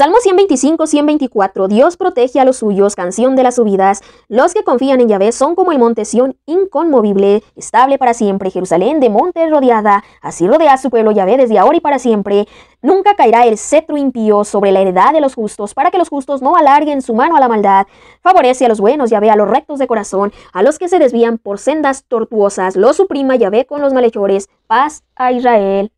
Salmo 125, 124. Dios protege a los suyos, canción de las subidas. Los que confían en Yahvé son como el monte Sión, inconmovible, estable para siempre. Jerusalén de monte rodeada. Así rodea a su pueblo Yahvé desde ahora y para siempre. Nunca caerá el cetro impío sobre la heredad de los justos, para que los justos no alarguen su mano a la maldad. Favorece a los buenos Yahvé, a los rectos de corazón, a los que se desvían por sendas tortuosas. lo suprima Yahvé con los malhechores. Paz a Israel.